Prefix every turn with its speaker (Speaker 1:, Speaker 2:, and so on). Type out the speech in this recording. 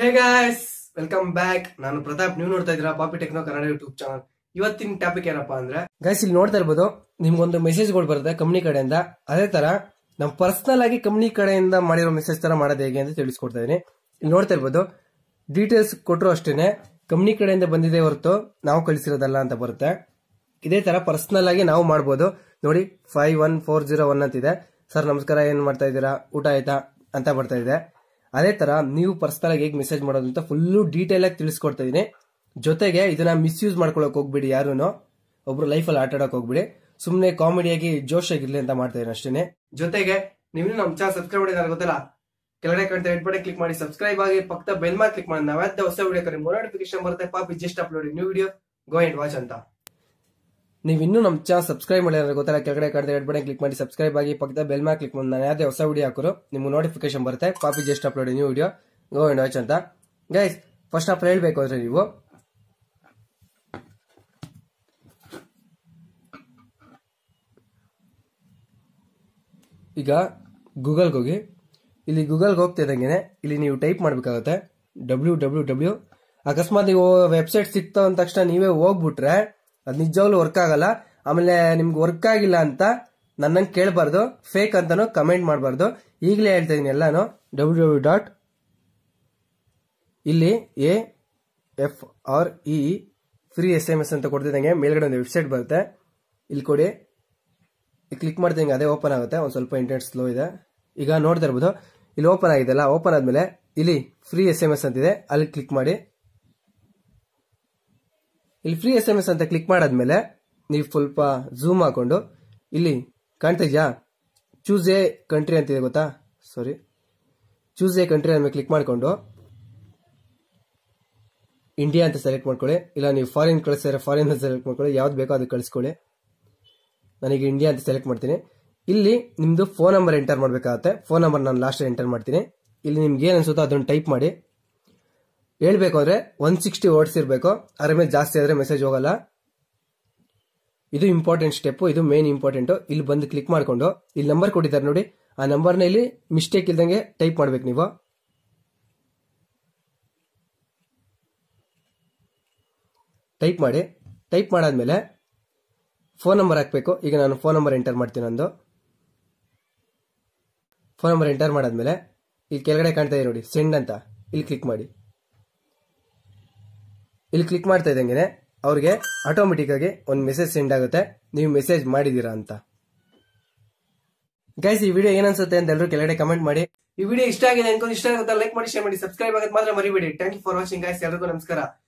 Speaker 1: hey guys welcome back ನಾನು ಪ್ರತಾಪ್ ನೀವು ನೋಡ್ತಾ ಇದ್ದೀರಾ Papi techno Kannada YouTube channel ಇವತ್ತಿನ ಟಾಪಿಕ್ ಏನಪ್ಪಾ ಅಂದ್ರೆ ಗೈಸ್ ಇಲ್ಲಿ ನೋಡ್ತಾ ಇರ್ಬೋದು ನಿಮ್ಗೊಂದು ಗಳು ಬರುತ್ತೆ ಕಂಪ್ನಿ ಕಡೆಯಿಂದ ಅದೇ ತರ ನಮ್ ಪರ್ಸನಲ್ ಆಗಿ ಕಂಪ್ನಿ ಕಡೆಯಿಂದ ಮಾಡಿರೋ ಮೆಸೇಜ್ ತರ ಮಾಡೋದು ಹೇಗೆ ಅಂತ ತಿಳಿಸ್ಕೊಡ್ತಾ ಇದೀನಿ ಇಲ್ಲಿ ನೋಡ್ತಾ ಇರ್ಬೋದು ಡೀಟೇಲ್ಸ್ ಕೊಟ್ಟರು ಅಷ್ಟೇನೆ ಕಂಪ್ನಿ ಕಡೆಯಿಂದ ಬಂದಿದೆ ಹೊರತು ನಾವು ಕಳಿಸಿರೋದಲ್ಲ ಅಂತ ಬರುತ್ತೆ ಇದೇ ತರ ಪರ್ಸನಲ್ ಆಗಿ ನಾವು ಮಾಡ್ಬೋದು ನೋಡಿ five one four zero one ಅಂತಿದೆ ಸರ್ ನಮಸ್ಕಾರ ಏನ್ ಮಾಡ್ತಾ ಇದ್ದೀರಾ ಊಟ ಆಯ್ತಾ ಅಂತ ಬರ್ತಾ ಇದೆ ಅದೇ ತರ ನೀವು ಪರ್ಸನಲ್ ಆಗಿ ಹೇಗೆ ಮೆಸೇಜ್ ಮಾಡೋದು ಅಂತ ಫುಲ್ಲು ಡೀಟೇಲ್ ಆಗಿ ತಿಳಿಸ್ಕೊಡ್ತಾ ಇದೀನಿ ಜೊತೆಗೆ ಇದನ್ನ ಮಿಸ್ಯೂಸ್ ಮಾಡ್ಕೊಳಕ್ ಹೋಗ್ಬಿಡಿ ಯಾರು ಒಬ್ರು ಲೈಫಲ್ಲಿ ಅಲ್ಲಿ ಆಟಾಡಕ್ ಹೋಗ್ಬಿಡಿ ಸುಮ್ನೆ ಕಾಮಿಡಿಯಾಗಿ ಜೋಶ್ ಆಗಿರ್ಲಿ ಅಂತ ಮಾಡ್ತಾ ಇದ್ದೀನಿ ಅಷ್ಟೇನೆ ಜೊತೆಗೆ ನೀವು ನಮ್ಮ ಚಾನಲ್ ಸಬ್ಸ್ಕ್ರೈಬ್ ಮಾಡಿದ್ರೆ ಗೊತ್ತಲ್ಲ ಕೆಳಗಡೆ ಕಾಣ್ತಾ ರೆಡ್ ಕ್ಲಿಕ್ ಮಾಡಿ ಸಬ್ಸ್ಕ್ರೈಬ್ ಆಗಿ ಪಕ್ಕ ಬೆಲ್ ಮಾರ್ಕ್ ಕ್ಲಿಕ್ ಮಾಡಿ ನಾವೇ ಹೊಸ ವಿಡಿಯೋ ಕರೆ ನೋಟಿಫಿಕೇಶನ್ ಬರುತ್ತೆ Papi just upload new video go and watch ಅಂತ ನೀವು ಇನ್ನೂ ನಮ್ಮ ಚಾನಲ್ ಸಬ್ಸ್ಕ್ರೈಬ್ ಮಾಡಿದ್ರೆ ಗೊತ್ತಲ್ಲ ಕೆಳಗಡೆ ಕಡೆ ಎರಡು ಬಟನ್ ಕ್ಲಿಕ್ ಮಾಡಿ ಸಬ್ಸ್ಕ್ರೈಬ್ ಆಗಿ ಪಕ್ಕದ ಬೆಲ್ ಮ್ಯಾಕ್ ಕ್ಲಿಕ್ ಮಾಡಿ ನಾನು ಯಾವುದೇ ಹೊಸ ವಿಡಿಯೋ ಹಾಕೋರು ನಿಮ್ಗೆ ನೋಟಿಫಿಕೇಶನ್ ಬರುತ್ತೆ ಕಾಪಿ just upload new video go and watch ಅಂತ ಗೈಸ್ ಫಸ್ಟ್ ಆಫ್ ಹೇಳಬೇಕು ಅಂದರೆ ನೀವು ಈಗ ಗೂಗಲ್ಗೆ ಹೋಗಿ ಇಲ್ಲಿ ಗೂಗಲ್ಗೆ ಹೋಗ್ತಿದ್ದಂಗೆ ಇಲ್ಲಿ ನೀವು ಟೈಪ್ ಮಾಡಬೇಕಾಗುತ್ತೆ ಡಬ್ಲ್ಯೂ ಡಬ್ಲ್ಯೂ ಡಬ್ಲ್ಯೂ ಅಕಸ್ಮಾತ್ ನೀವು ವೆಬ್ಸೈಟ್ ಅಂದ ತಕ್ಷಣ ನೀವೇ ಹೋಗ್ಬಿಟ್ರೆ ಅದು ನಿಜವಾಗ್ಲೂ ವರ್ಕ್ ಆಗಲ್ಲ ಆಮೇಲೆ ನಿಮ್ಗೆ ವರ್ಕ್ ಆಗಿಲ್ಲ ಅಂತ ನನ್ನಂಗೆ ಕೇಳಬಾರ್ದು ಫೇಕ್ ಅಂತಾನು ಕಮೆಂಟ್ ಮಾಡಬಾರ್ದು ಈಗಲೇ ಹೇಳ್ತಾ ಇದ್ದೀನಿ ಎಲ್ಲಾನು ಡಬ್ಲ್ಯೂ ಡಬ್ಲ್ಯೂ ಡಾಟ್ ಇಲ್ಲಿ A F R E free S M S ಅಂತ ಕೊಡ್ತಿದ್ದಂಗೆ ಮೇಲ್ಗಡೆ ಒಂದು ವೆಬ್ಸೈಟ್ ಬರುತ್ತೆ ಇಲ್ಲಿ ಕೊಡಿ ಕ್ಲಿಕ್ ಮಾಡ್ತಿದ್ದಂಗೆ ಅದೇ ಓಪನ್ ಆಗುತ್ತೆ ಒಂದು ಸ್ವಲ್ಪ ಇಂಟರ್ನೆಟ್ ಸ್ಲೋ ಇದೆ ಈಗ ನೋಡ್ತಾ ಇರ್ಬೋದು ಇಲ್ಲಿ ಓಪನ್ ಆಗಿದೆ ಅಲ್ಲ ಓಪನ್ ಆದಮೇಲೆ ಇಲ್ಲಿ ಫ್ರೀ ಎಸ್ ಎಮ್ ಎಸ್ ಅಂತಿದೆ ಅಲ್ಲಿ ಕ್ಲಿಕ್ ಮಾಡಿ ಇಲ್ಲಿ ಫ್ರೀ ಎಸ್ ಎಂ ಎಸ್ ಅಂತ ಕ್ಲಿಕ್ ಮಾಡಾದ್ಮೇಲೆ ನೀವು ಸ್ವಲ್ಪ ಝೂಮ್ ಹಾಕೊಂಡು ಇಲ್ಲಿ ಕಾಣ್ತಾ ಇದೆಯಾ ಚೂಸ್ ಎ ಕಂಟ್ರಿ ಇದೆ ಗೊತ್ತಾ ಸಾರಿ ಚೂಸ್ ಎ ಕಂಟ್ರಿ ಅಂದ್ಮೇಲೆ ಕ್ಲಿಕ್ ಮಾಡಿಕೊಂಡು ಇಂಡಿಯಾ ಅಂತ ಸೆಲೆಕ್ಟ್ ಮಾಡ್ಕೊಳ್ಳಿ ಇಲ್ಲ ನೀವು ಫಾರಿನ್ ಕಳಿಸಿದ್ರೆ ಫಾರಿನ್ ಅಂತ ಸೆಲೆಕ್ಟ್ ಮಾಡ್ಕೊಳ್ಳಿ ಯಾವ್ದು ಬೇಕೋ ಅದು ಕಳಿಸ್ಕೊಳ್ಳಿ ನನಗೆ ಇಂಡಿಯಾ ಅಂತ ಸೆಲೆಕ್ಟ್ ಮಾಡ್ತೀನಿ ಇಲ್ಲಿ ನಿಮ್ದು ಫೋನ್ ನಂಬರ್ ಎಂಟರ್ ಮಾಡಬೇಕಾಗತ್ತೆ ಫೋನ್ ನಂಬರ್ ನಾನು ಲಾಸ್ಟ್ ಎಂಟರ್ ಮಾಡ್ತೀನಿ ಇಲ್ಲಿ ನಿಮ್ಗೆ ಏನ್ ಅನ್ಸುತ್ತೋ ಅದನ್ನು ಟೈಪ್ ಮಾಡಿ ಹೇಳ್ಬೇಕು ಅಂದ್ರೆ ಒನ್ ಸಿಕ್ಸ್ಟಿ ವರ್ಡ್ಸ್ ಇರಬೇಕು ಅರಮೇಲೆ ಮೇಲೆ ಜಾಸ್ತಿ ಆದರೆ ಮೆಸೇಜ್ ಹೋಗಲ್ಲ ಇದು ಇಂಪಾರ್ಟೆಂಟ್ ಸ್ಟೆಪ್ ಇದು ಮೇನ್ ಇಂಪಾರ್ಟೆಂಟ್ ಇಲ್ಲಿ ಬಂದು ಕ್ಲಿಕ್ ಮಾಡಿಕೊಂಡು ಇಲ್ಲಿ ನಂಬರ್ ಕೊಟ್ಟಿದ್ದಾರೆ ನೋಡಿ ಆ ನಂಬರ್ನ ಇಲ್ಲಿ ಮಿಸ್ಟೇಕ್ ಇಲ್ದಂಗೆ ಟೈಪ್ ಮಾಡ್ಬೇಕು ನೀವು ಟೈಪ್ ಮಾಡಿ ಟೈಪ್ ಮಾಡಾದ್ಮೇಲೆ ಫೋನ್ ನಂಬರ್ ಹಾಕಬೇಕು ಈಗ ನಾನು ಫೋನ್ ನಂಬರ್ ಎಂಟರ್ ಮಾಡ್ತೀನಿ ನಂದು ಫೋನ್ ನಂಬರ್ ಎಂಟರ್ ಮಾಡಾದ್ಮೇಲೆ ಇಲ್ಲಿ ಕೆಳಗಡೆ ಕಾಣ್ತಾ ಇದೆ ನೋಡಿ ಸೆಂಡ್ ಅಂತ ಇಲ್ಲಿ ಕ್ಲಿಕ್ ಮಾಡಿ ಇಲ್ಲಿ ಕ್ಲಿಕ್ ಮಾಡ್ತಾ ಇದ್ದಂಗೆ ಅವ್ರಿಗೆ ಆಟೋಮೆಟಿಕ್ ಆಗಿ ಒಂದು ಮೆಸೇಜ್ ಸೆಂಡ್ ಆಗುತ್ತೆ ನೀವು ಮೆಸೇಜ್ ಮಾಡಿದೀರಾ ಅಂತ ಗೈಸ್ ಈ ವಿಡಿಯೋ ಏನನ್ಸುತ್ತೆ ಅಂತ ಎಲ್ಲರೂ ಕೆಳಗಡೆ ಕಮೆಂಟ್ ಮಾಡಿ ಈ ವಿಡಿಯೋ ಇಷ್ಟ ಆಗಿದೆ ಅನ್ಕೊಂಡು ಇಷ್ಟ ಆಗುತ್ತೆ ಲೈಕ್ ಮಾಡಿ ಶೇರ್ ಮಾಡಿ ಸಬ್ಸ್ಕ್ರೈಬ್ ಆಗುತ್ತೆ ಮಾತ್ರ ಮರಿಬೇಡಿ thank you for watching guys ಎಲ್ಲರಿಗೂ ನಮಸ್ಕಾರ